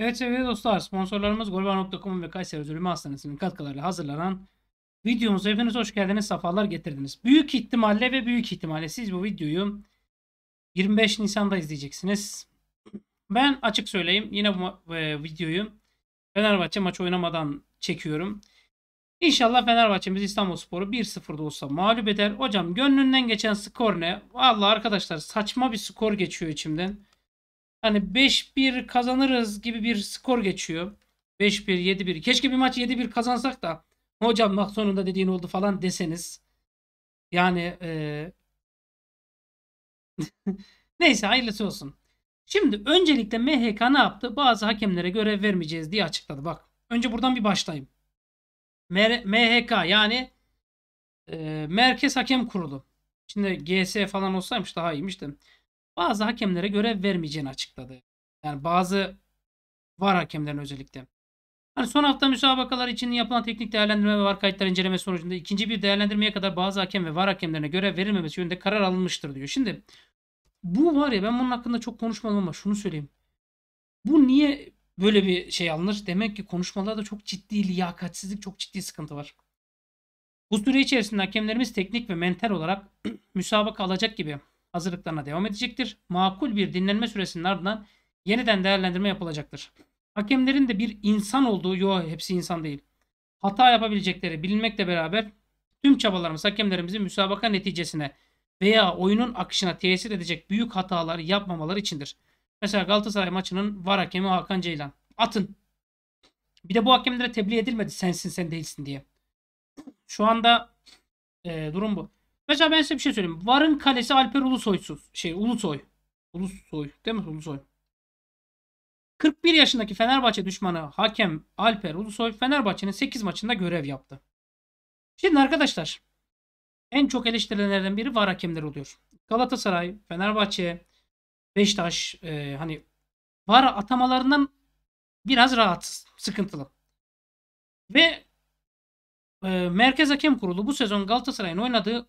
Evet sevgili dostlar sponsorlarımız golbar.com ve Kayseri Zulümü Hastanesi'nin katkılarıyla hazırlanan videomuza hepiniz hoş geldiniz sefalar getirdiniz. Büyük ihtimalle ve büyük ihtimalle siz bu videoyu 25 Nisan'da izleyeceksiniz. Ben açık söyleyeyim yine bu e, videoyu Fenerbahçe maç oynamadan çekiyorum. İnşallah Fenerbahçe'miz İstanbulspor'u 1-0'da olsa mağlup eder. Hocam gönlünden geçen skor ne? Valla arkadaşlar saçma bir skor geçiyor içimden. Hani 5-1 kazanırız gibi bir skor geçiyor. 5-1, 7-1. Keşke bir maç 7-1 kazansak da hocam bak sonunda dediğin oldu falan deseniz. Yani e... neyse hayırlısı olsun. Şimdi öncelikle MHK ne yaptı? Bazı hakemlere görev vermeyeceğiz diye açıkladı. Bak önce buradan bir başlayayım. M MHK yani e, Merkez Hakem Kurulu. Şimdi GS falan olsaymış daha iyiymiş de bazı hakemlere görev vermeyeceğini açıkladı. Yani bazı var hakemlerin özellikle. Hani son hafta müsabakalar için yapılan teknik değerlendirme ve var kayıtlar inceleme sonucunda ikinci bir değerlendirmeye kadar bazı hakem ve var hakemlerine görev verilmemesi yönünde karar alınmıştır diyor. Şimdi bu var ya ben bunun hakkında çok konuşmadım ama şunu söyleyeyim. Bu niye böyle bir şey alınır? Demek ki konuşmalarda çok ciddi liyakatsizlik, çok ciddi sıkıntı var. Bu süre içerisinde hakemlerimiz teknik ve mental olarak müsabaka alacak gibi hazırlıklarına devam edecektir. Makul bir dinlenme süresinin ardından yeniden değerlendirme yapılacaktır. Hakemlerin de bir insan olduğu, yok hepsi insan değil. Hata yapabilecekleri bilinmekle beraber tüm çabalarımız hakemlerimizin müsabaka neticesine veya oyunun akışına tesir edecek büyük hatalar yapmamaları içindir. Mesela Galatasaray maçının var hakemi Hakan Ceylan. Atın. Bir de bu hakemlere tebliğ edilmedi sensin sen değilsin diye. Şu anda e, durum bu. Mesela ben size bir şey söyleyeyim. Var'ın kalesi Alper Ulusoy'suz. Şey Ulusoy. Ulusoy değil mi? Ulusoy. 41 yaşındaki Fenerbahçe düşmanı hakem Alper Ulusoy Fenerbahçe'nin 8 maçında görev yaptı. Şimdi arkadaşlar en çok eleştirilenlerden biri VAR hakemler oluyor. Galatasaray, Fenerbahçe, Beşiktaş e, hani VAR atamalarından biraz rahatsız, sıkıntılı. Ve e, Merkez Hakem Kurulu bu sezon Galatasaray'ın oynadığı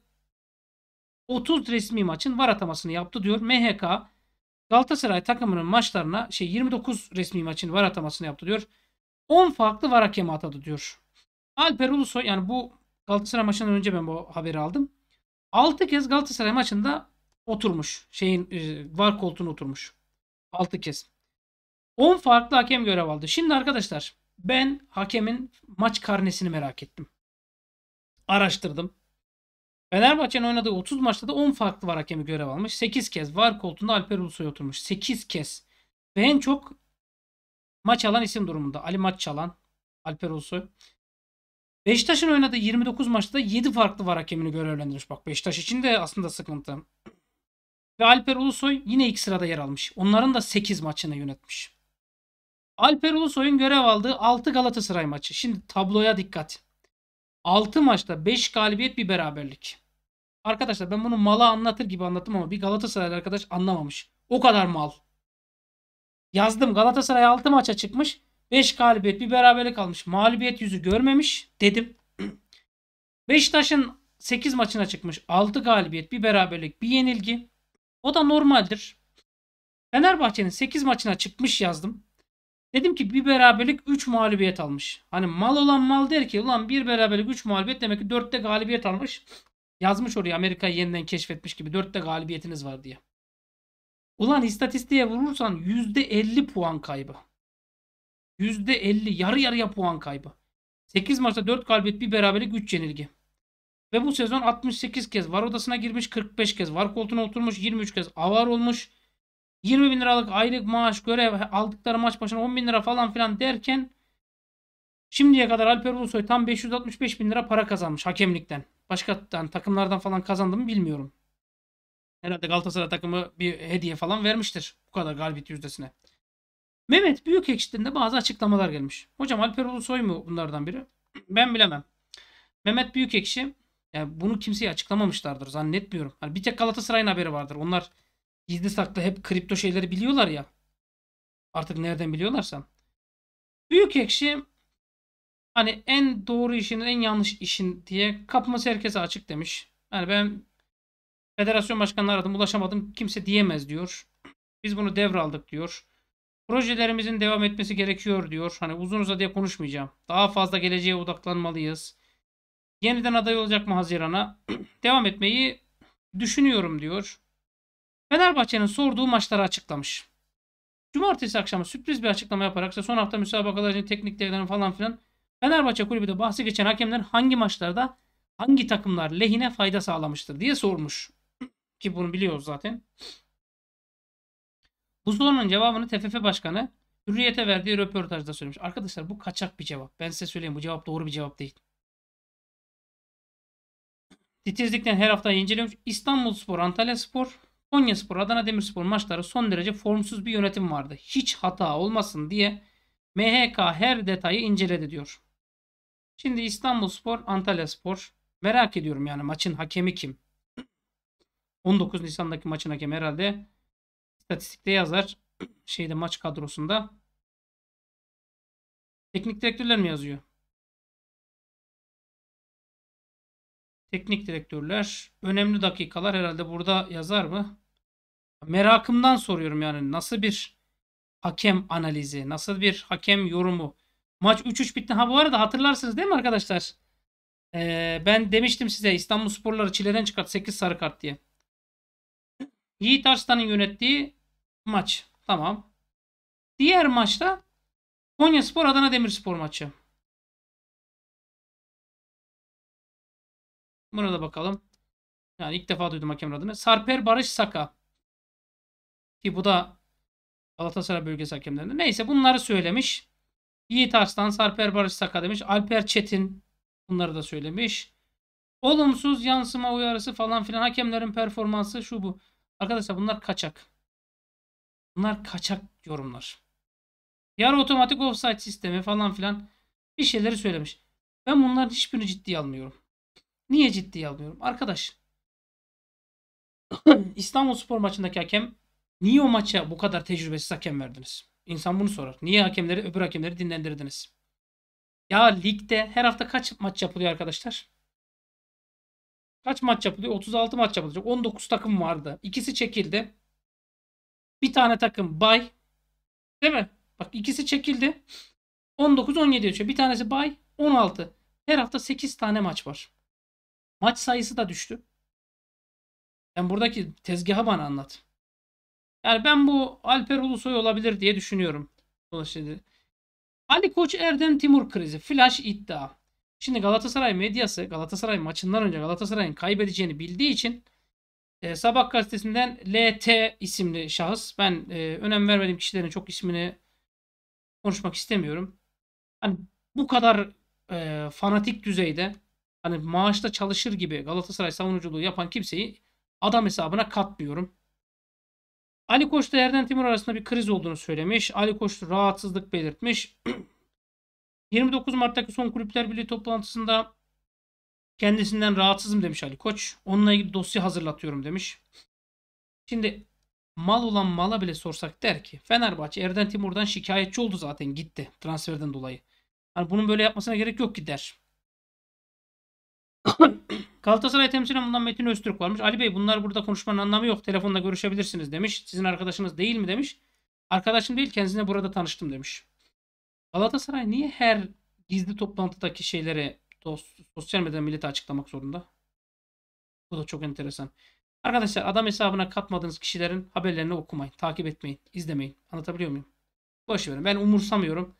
30 resmi maçın var atamasını yaptı diyor. MHK Galatasaray takımının maçlarına şey 29 resmi maçın var atamasını yaptı diyor. 10 farklı var hakemi atadı diyor. Alper Ulusoy yani bu Galatasaray maçından önce ben bu haberi aldım. 6 kez Galatasaray maçında oturmuş. Şeyin e, var koltuğuna oturmuş. 6 kez. 10 farklı hakem görev aldı. Şimdi arkadaşlar ben hakemin maç karnesini merak ettim. Araştırdım. Fenerbahçe'nin oynadığı 30 maçta da 10 farklı var hakemi görev almış. 8 kez var koltuğunda Alper Ulusoy oturmuş. 8 kez. Ve en çok maç alan isim durumunda. Ali maç çalan Alper Ulusoy. Beşiktaş'ın oynadığı 29 maçta 7 farklı var hakemini görevlendirmiş. Bak Beşiktaş için de aslında sıkıntı. Ve Alper Ulusoy yine ilk sırada yer almış. Onların da 8 maçını yönetmiş. Alper Ulusoy'un görev aldığı 6 Galatasaray maçı. Şimdi tabloya dikkat. 6 maçta 5 galibiyet bir beraberlik. Arkadaşlar ben bunu mala anlatır gibi anlattım ama bir Galatasaray arkadaş anlamamış. O kadar mal. Yazdım Galatasaray 6 maça çıkmış. 5 galibiyet bir beraberlik almış. Mağlubiyet yüzü görmemiş dedim. Beşiktaş'ın 8 maçına çıkmış. 6 galibiyet bir beraberlik bir yenilgi. O da normaldir. Fenerbahçe'nin 8 maçına çıkmış yazdım. Dedim ki bir beraberlik 3 mağlubiyet almış. Hani mal olan mal der ki ulan bir beraberlik 3 mağlubiyet demek ki 4'te galibiyet almış. Yazmış oraya Amerika'yı yeniden keşfetmiş gibi 4'te galibiyetiniz var diye. Ulan istatistiğe vurursan %50 puan kaybı. %50 yarı yarıya puan kaybı. 8 maçta 4 galibiyet bir beraberlik 3 yenilgi. Ve bu sezon 68 kez var odasına girmiş 45 kez var koltuğuna oturmuş 23 kez avar olmuş 20 bin liralık aylık maaş görev aldıkları maç başına 10 bin lira falan filan derken şimdiye kadar Alper Ulusoy tam 565 bin lira para kazanmış hakemlikten. Başka yani takımlardan falan kazandı mı bilmiyorum. Herhalde Galatasaray takımı bir hediye falan vermiştir. Bu kadar galibiyet yüzdesine. Mehmet Büyük ekşiden de bazı açıklamalar gelmiş. Hocam Alper Ulusoy mu bunlardan biri? Ben bilemem. Mehmet Büyük ekşi yani bunu kimseye açıklamamışlardır zannetmiyorum. Yani bir tek Galatasaray'ın haberi vardır. Onlar gizli saklı hep kripto şeyleri biliyorlar ya. Artık nereden biliyorlarsa. Büyük ekşi hani en doğru işin en yanlış işin diye kapması herkese açık demiş. Yani ben federasyon başkanını aradım ulaşamadım kimse diyemez diyor. Biz bunu devraldık diyor. Projelerimizin devam etmesi gerekiyor diyor. Hani uzun uzadıya konuşmayacağım. Daha fazla geleceğe odaklanmalıyız. Yeniden aday olacak mı Haziran'a? devam etmeyi düşünüyorum diyor. Fenerbahçe'nin sorduğu maçları açıklamış. Cumartesi akşamı sürpriz bir açıklama yaparak işte son hafta müsabakalar için teknik direktörün falan filan Fenerbahçe kulübü de bahsi geçen hakemler hangi maçlarda hangi takımlar lehine fayda sağlamıştır diye sormuş. Ki bunu biliyoruz zaten. Bu sorunun cevabını TFF Başkanı Hürriyet'e verdiği röportajda söylemiş. Arkadaşlar bu kaçak bir cevap. Ben size söyleyeyim bu cevap doğru bir cevap değil. Titizlikten her hafta inceliyormuş. İstanbul Spor, Antalya Spor, Konyaspor, Adana Demirspor maçları son derece formsuz bir yönetim vardı. Hiç hata olmasın diye MHK her detayı inceledi diyor. Şimdi İstanbulspor, Antalyaspor. Merak ediyorum yani maçın hakemi kim? 19 Nisan'daki maçın hakemi herhalde istatistikte yazar. Şeyde maç kadrosunda. Teknik direktörler mi yazıyor? Teknik direktörler. Önemli dakikalar herhalde burada yazar mı? Merakımdan soruyorum yani nasıl bir hakem analizi, nasıl bir hakem yorumu. Maç 3-3 bitti. Ha bu arada hatırlarsınız değil mi arkadaşlar? Ee, ben demiştim size İstanbul Sporları çileden çıkart 8 sarı kart diye. Yiğit Arslan'ın yönettiği maç. Tamam. Diğer maçta Konya Spor Adana Demirspor maçı. Buna da bakalım. Yani ilk defa duydum hakemin adını. Sarper Barış Saka. Ki bu da Galatasaray bölgesi hakemlerinde. Neyse bunları söylemiş. Yiğit Arslan, Sarper Barış Saka demiş. Alper Çetin bunları da söylemiş. Olumsuz yansıma uyarısı falan filan. Hakemlerin performansı şu bu. Arkadaşlar bunlar kaçak. Bunlar kaçak yorumlar. Yar otomatik offside sistemi falan filan bir şeyleri söylemiş. Ben bunların hiçbirini ciddiye almıyorum. Niye ciddiye alıyorum? Arkadaş İstanbul Spor maçındaki hakem niye o maça bu kadar tecrübesiz hakem verdiniz? İnsan bunu sorar. Niye hakemleri öbür hakemleri dinlendirdiniz? Ya ligde her hafta kaç maç yapılıyor arkadaşlar? Kaç maç yapılıyor? 36 maç yapılacak. 19 takım vardı. İkisi çekildi. Bir tane takım bay. Değil mi? Bak ikisi çekildi. 19-17 geçiyor. Bir tanesi bay. 16. Her hafta 8 tane maç var. Maç sayısı da düştü. Ben buradaki tezgahı bana anlat. Yani ben bu Alper Ulusoy olabilir diye düşünüyorum. Dolayısıyla. Ali Koç Erdem Timur krizi. Flash iddia. Şimdi Galatasaray medyası Galatasaray maçından önce Galatasaray'ın kaybedeceğini bildiği için e, Sabah gazetesinden LT isimli şahıs. Ben e, önem vermediğim kişilerin çok ismini konuşmak istemiyorum. Hani bu kadar e, fanatik düzeyde hani maaşta çalışır gibi Galatasaray savunuculuğu yapan kimseyi adam hesabına katmıyorum. Ali Koç da Erden Timur arasında bir kriz olduğunu söylemiş. Ali Koç rahatsızlık belirtmiş. 29 Mart'taki son kulüpler birliği toplantısında kendisinden rahatsızım demiş Ali Koç. Onunla ilgili dosya hazırlatıyorum demiş. Şimdi mal olan mala bile sorsak der ki Fenerbahçe Erden Timur'dan şikayetçi oldu zaten gitti transferden dolayı. Hani bunun böyle yapmasına gerek yok ki der. Galatasaray temsilen bundan Metin Öztürk varmış. Ali Bey bunlar burada konuşmanın anlamı yok. Telefonla görüşebilirsiniz demiş. Sizin arkadaşınız değil mi demiş. Arkadaşım değil kendisine burada tanıştım demiş. Galatasaray niye her gizli toplantıdaki şeylere sosyal medyadan millete açıklamak zorunda? Bu da çok enteresan. Arkadaşlar adam hesabına katmadığınız kişilerin haberlerini okumayın, takip etmeyin, izlemeyin. Anlatabiliyor muyum? Boş verin. Ben umursamıyorum.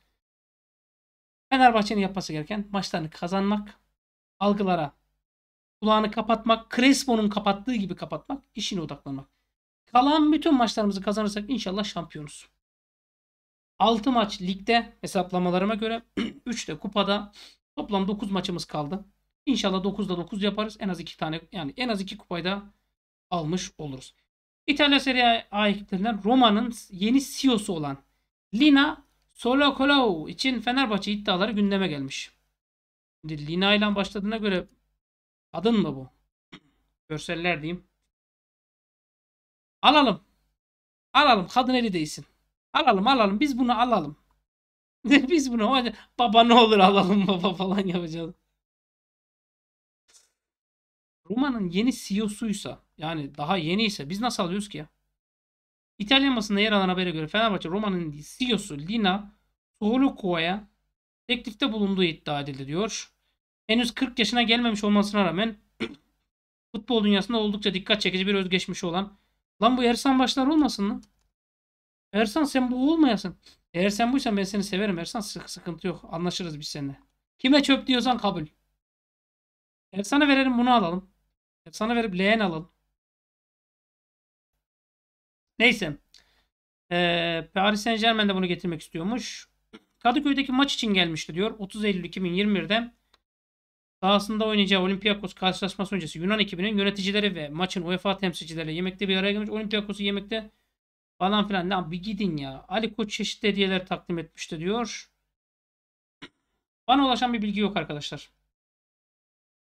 Fenerbahçe'nin yapması gereken maçlarını kazanmak, algılara kulağını kapatmak, Crespo'nun kapattığı gibi kapatmak, işine odaklanmak. Kalan bütün maçlarımızı kazanırsak inşallah şampiyonuz. 6 maç ligde hesaplamalarıma göre 3 de kupada toplam 9 maçımız kaldı. İnşallah da 9 yaparız. En az 2 tane yani en az 2 kupayı da almış oluruz. İtalya Serie A ekiplerinden Roma'nın yeni CEO'su olan Lina Solokolov için Fenerbahçe iddiaları gündeme gelmiş. Şimdi Lina ile başladığına göre kadın mı bu? Görseller diyeyim. Alalım. Alalım. Kadın eli değilsin. Alalım alalım. Biz bunu alalım. Biz bunu baba ne olur alalım baba falan yapacağız. Roma'nın yeni CEO'suysa yani daha yeni ise biz nasıl alıyoruz ki ya? İtalyan basında yer alan habere göre Fenerbahçe Roma'nın CEO'su Lina Sohlukova'ya teklifte bulunduğu iddia edildi diyor. Henüz 40 yaşına gelmemiş olmasına rağmen futbol dünyasında oldukça dikkat çekici bir özgeçmişi olan lan bu Ersan Başlar olmasın lan? Ersan sen bu olmayasın. Eğer sen buysan ben seni severim Ersan sıkıntı yok anlaşırız biz seninle. Kime çöp diyorsan kabul. Ersan'a verelim bunu alalım. Ersan'a verip leğen alalım. Neyse. Ee, Paris Saint Germain de bunu getirmek istiyormuş. Kadıköy'deki maç için gelmişti diyor. 30 Eylül 2021'de sahasında oynayacağı Olympiakos karşılaşması öncesi Yunan ekibinin yöneticileri ve maçın UEFA temsilcileri yemekte bir araya gelmiş. Olympiakos'u yemekte falan filan. Lan bir gidin ya. Ali Koç çeşitli hediyeler takdim etmişti diyor. Bana ulaşan bir bilgi yok arkadaşlar.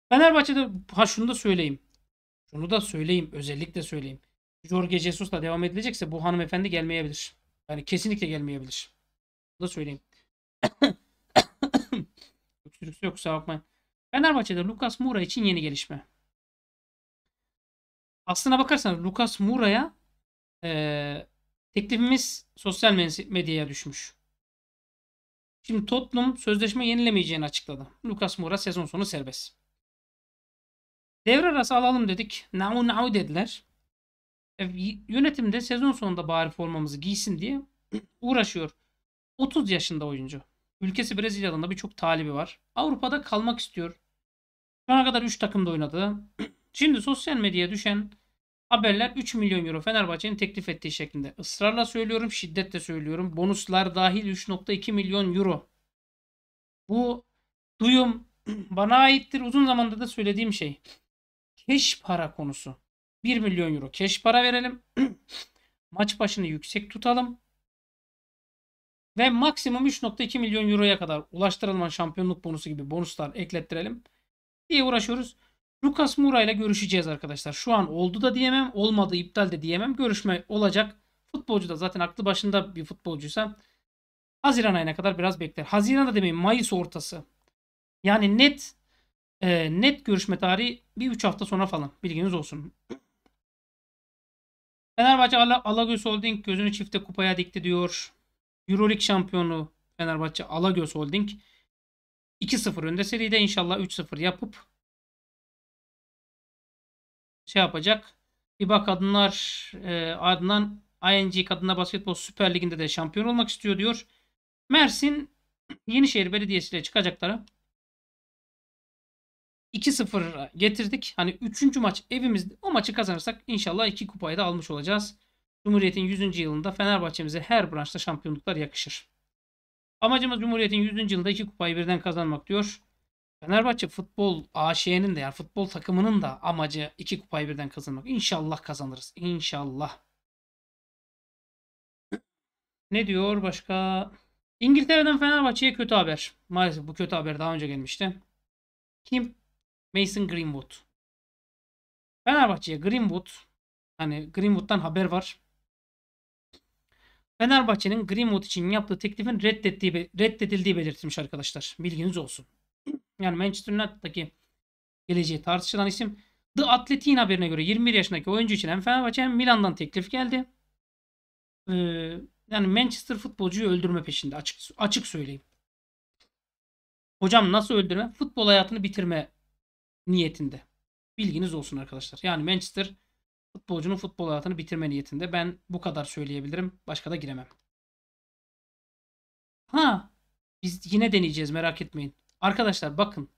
Fenerbahçe'de ha şunu da söyleyeyim. Şunu da söyleyeyim. Özellikle söyleyeyim. Jorge Jesus'la devam edilecekse bu hanımefendi gelmeyebilir. Yani kesinlikle gelmeyebilir. Bunu da söyleyeyim. Öksürüksü yok kusura bakmayın. Fenerbahçe'de Lucas Moura için yeni gelişme. Aslına bakarsan Lucas Moura'ya e, teklifimiz sosyal medyaya düşmüş. Şimdi Tottenham sözleşme yenilemeyeceğini açıkladı. Lucas Moura sezon sonu serbest. Devre arası alalım dedik. Nau nau dediler. E, yönetim de sezon sonunda bari formamızı giysin diye uğraşıyor. 30 yaşında oyuncu. Ülkesi Brezilya'dan da birçok talibi var. Avrupa'da kalmak istiyor. Şu ana kadar 3 takımda oynadı. Şimdi sosyal medyaya düşen haberler 3 milyon euro Fenerbahçe'nin teklif ettiği şeklinde. Israrla söylüyorum, şiddetle söylüyorum. Bonuslar dahil 3.2 milyon euro. Bu duyum bana aittir. Uzun zamanda da söylediğim şey. Keş para konusu. 1 milyon euro keş para verelim. Maç başını yüksek tutalım. Ve maksimum 3.2 milyon euroya kadar ulaştırılma şampiyonluk bonusu gibi bonuslar eklettirelim diye uğraşıyoruz. Lucas Moura ile görüşeceğiz arkadaşlar. Şu an oldu da diyemem, olmadı iptal de diyemem. Görüşme olacak. Futbolcu da zaten aklı başında bir futbolcuysa Haziran ayına kadar biraz bekler. Haziran'da demeyin Mayıs ortası. Yani net e, net görüşme tarihi bir 3 hafta sonra falan. Bilginiz olsun. Fenerbahçe Alagöz Holding gözünü çifte kupaya dikti diyor. Euroleague şampiyonu Fenerbahçe Alagöz Holding 2-0 önde seride inşallah 3-0 yapıp şey yapacak. İBA kadınlar e, ardından ING Kadınlar Basketbol Süper Ligi'nde de şampiyon olmak istiyor diyor. Mersin Yenişehir Belediyesi ile çıkacaklara 2-0 getirdik. Hani 3. maç evimizde o maçı kazanırsak inşallah 2 kupayı da almış olacağız. Cumhuriyet'in 100. yılında Fenerbahçe'mize her branşta şampiyonluklar yakışır. Amacımız Cumhuriyet'in 100. yılında iki kupayı birden kazanmak diyor. Fenerbahçe futbol AŞ'nin de yani futbol takımının da amacı iki kupayı birden kazanmak. İnşallah kazanırız. İnşallah. Ne diyor başka? İngiltere'den Fenerbahçe'ye kötü haber. Maalesef bu kötü haber daha önce gelmişti. Kim? Mason Greenwood. Fenerbahçe'ye Greenwood hani Greenwood'dan haber var. Fenerbahçe'nin Greenwood için yaptığı teklifin reddettiği, reddedildiği belirtilmiş arkadaşlar. Bilginiz olsun. Yani Manchester United'daki geleceği tartışılan isim The Athletic'in haberine göre 21 yaşındaki oyuncu için hem Fenerbahçe hem Milan'dan teklif geldi. Ee, yani Manchester futbolcuyu öldürme peşinde açık, açık söyleyeyim. Hocam nasıl öldürme? Futbol hayatını bitirme niyetinde. Bilginiz olsun arkadaşlar. Yani Manchester futbolcunun futbol hayatını bitirme niyetinde. Ben bu kadar söyleyebilirim. Başka da giremem. Ha biz yine deneyeceğiz merak etmeyin. Arkadaşlar bakın.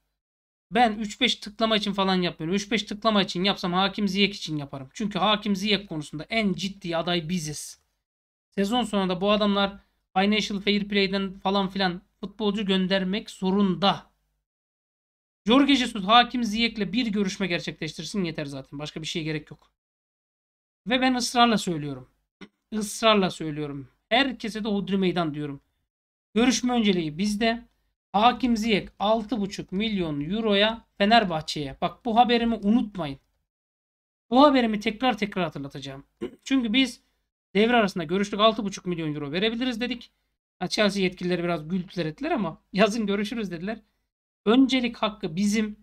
Ben 3-5 tıklama için falan yapmıyorum. 3-5 tıklama için yapsam Hakim Ziyek için yaparım. Çünkü Hakim Ziyek konusunda en ciddi aday biziz. Sezon sonunda bu adamlar Financial Fair Play'den falan filan futbolcu göndermek zorunda. Jorge Jesus Hakim Ziyek'le bir görüşme gerçekleştirsin yeter zaten. Başka bir şeye gerek yok. Ve ben ısrarla söylüyorum. Israrla söylüyorum. Herkese de hodri meydan diyorum. Görüşme önceliği bizde. Hakim Ziyek 6,5 milyon euroya Fenerbahçe'ye. Bak bu haberimi unutmayın. Bu haberimi tekrar tekrar hatırlatacağım. Çünkü biz devre arasında görüştük 6,5 milyon euro verebiliriz dedik. Chelsea yetkilileri biraz güldüler ettiler ama yazın görüşürüz dediler. Öncelik hakkı bizim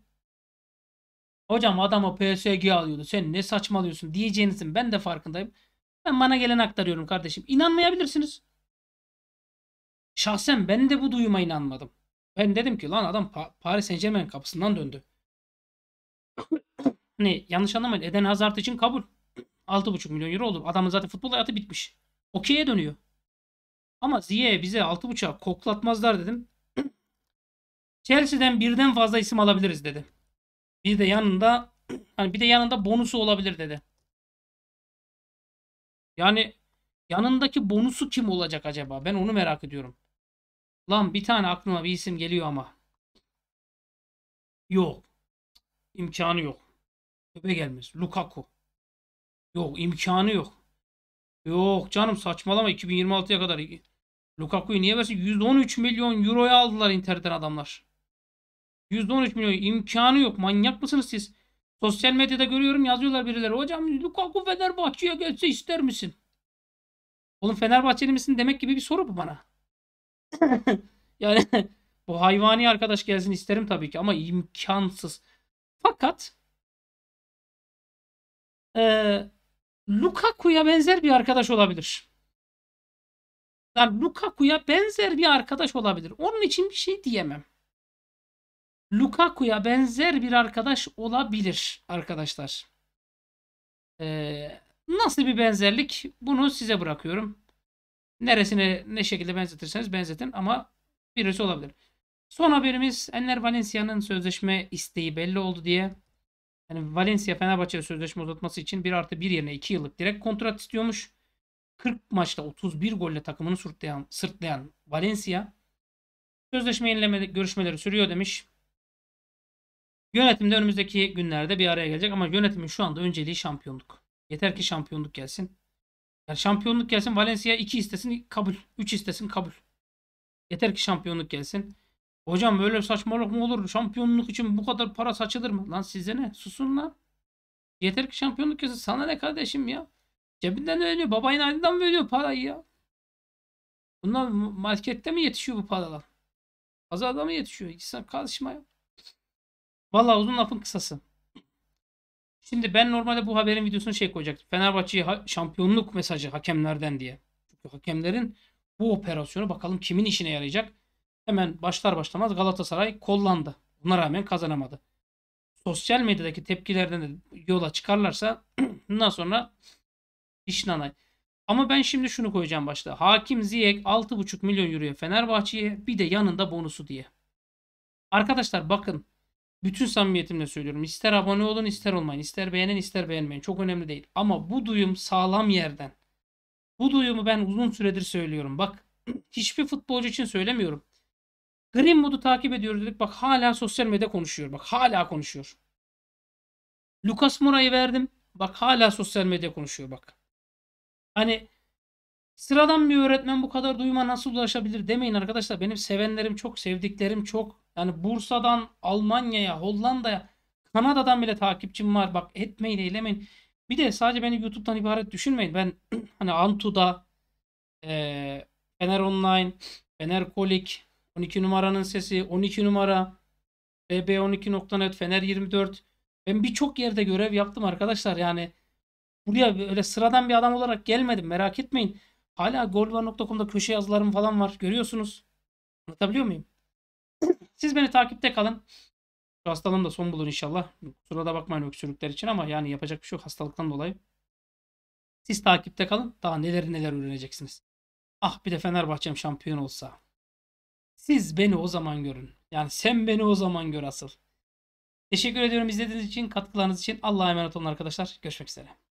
Hocam adam o PSG alıyordu. Sen ne saçmalıyorsun diyeceğinizin ben de farkındayım. Ben bana gelen aktarıyorum kardeşim. İnanmayabilirsiniz. Şahsen ben de bu duyuma inanmadım. Ben dedim ki lan adam pa Paris Saint Germain kapısından döndü. hani yanlış anlamayın Eden Hazard için kabul. 6,5 milyon euro olur. Adamın zaten futbol hayatı bitmiş. Okey'e dönüyor. Ama Ziye bize 6,5'a koklatmazlar dedim. Chelsea'den birden fazla isim alabiliriz dedim. Bir de yanında hani bir de yanında bonusu olabilir dedi. Yani yanındaki bonusu kim olacak acaba? Ben onu merak ediyorum. Lan bir tane aklıma bir isim geliyor ama. Yok. İmkanı yok. Öbe gelmez. Lukaku. Yok imkanı yok. Yok canım saçmalama 2026'ya kadar. Lukaku'yu niye versin? 113 milyon euroya aldılar Inter'den adamlar. 113 milyon imkanı yok. Manyak mısınız siz? Sosyal medyada görüyorum yazıyorlar birileri. Hocam Lukaku Fenerbahçe'ye gelse ister misin? Oğlum Fenerbahçeli misin demek gibi bir soru bu bana. yani bu hayvani arkadaş gelsin isterim tabii ki ama imkansız. Fakat e, Lukaku'ya benzer bir arkadaş olabilir. Yani Lukaku'ya benzer bir arkadaş olabilir. Onun için bir şey diyemem. Lukaku'ya benzer bir arkadaş olabilir arkadaşlar. Ee, nasıl bir benzerlik? Bunu size bırakıyorum. Neresine ne şekilde benzetirseniz benzetin ama birisi olabilir. Son haberimiz Enner Valencia'nın sözleşme isteği belli oldu diye. Yani Valencia Fenerbahçe'ye sözleşme uzatması için 1 artı 1 yerine 2 yıllık direkt kontrat istiyormuş. 40 maçta 31 golle takımını sırtlayan, sırtlayan Valencia sözleşme yenileme görüşmeleri sürüyor demiş. Yönetim de önümüzdeki günlerde bir araya gelecek ama yönetimin şu anda önceliği şampiyonluk. Yeter ki şampiyonluk gelsin. Yani şampiyonluk gelsin Valencia 2 istesin kabul. 3 istesin kabul. Yeter ki şampiyonluk gelsin. Hocam böyle saçmalık mı olur? Şampiyonluk için bu kadar para saçılır mı? Lan size ne? Susun lan. Yeter ki şampiyonluk gelsin. Sana ne kardeşim ya? Cebinden ödüyor. Babayın aileden veriyor parayı ya. Bunlar markette mi yetişiyor bu paralar? Pazarda mı yetişiyor? İnsan karışma ya. Valla uzun lafın kısası. Şimdi ben normalde bu haberin videosunu şey koyacaktım. Fenerbahçe'ye şampiyonluk mesajı hakemlerden diye. Çünkü hakemlerin bu operasyonu bakalım kimin işine yarayacak. Hemen başlar başlamaz Galatasaray kollandı. Buna rağmen kazanamadı. Sosyal medyadaki tepkilerden de yola çıkarlarsa bundan sonra iş anay. Ama ben şimdi şunu koyacağım başta. Hakim Ziyek 6,5 milyon euroya Fenerbahçe'ye bir de yanında bonusu diye. Arkadaşlar bakın bütün samimiyetimle söylüyorum. İster abone olun ister olmayın. ister beğenin ister beğenmeyin. Çok önemli değil. Ama bu duyum sağlam yerden. Bu duyumu ben uzun süredir söylüyorum. Bak hiçbir futbolcu için söylemiyorum. modu takip ediyoruz dedik. Bak hala sosyal medya konuşuyor. Bak hala konuşuyor. Lucas Moura'yı verdim. Bak hala sosyal medya konuşuyor bak. Hani sıradan bir öğretmen bu kadar duyuma nasıl ulaşabilir demeyin arkadaşlar. Benim sevenlerim çok, sevdiklerim çok. Yani Bursa'dan Almanya'ya, Hollanda'ya, Kanada'dan bile takipçim var. Bak etmeyin, eylemeyin. Bir de sadece beni YouTube'dan ibaret düşünmeyin. Ben hani Antu'da, e, Fener Online, Fener Kolik, 12 numaranın sesi, 12 numara, bb12.net, Fener 24. Ben birçok yerde görev yaptım arkadaşlar. Yani buraya öyle sıradan bir adam olarak gelmedim. Merak etmeyin. Hala golvar.com'da köşe yazılarım falan var. Görüyorsunuz. Anlatabiliyor muyum? Siz beni takipte kalın. Şu hastalığım da son bulur inşallah. Kusura da bakmayın öksürükler için ama yani yapacak bir şey yok hastalıktan dolayı. Siz takipte kalın. Daha neler neler öğreneceksiniz. Ah bir de Fenerbahçe'm şampiyon olsa. Siz beni o zaman görün. Yani sen beni o zaman gör asıl. Teşekkür ediyorum izlediğiniz için, katkılarınız için. Allah'a emanet olun arkadaşlar. Görüşmek üzere.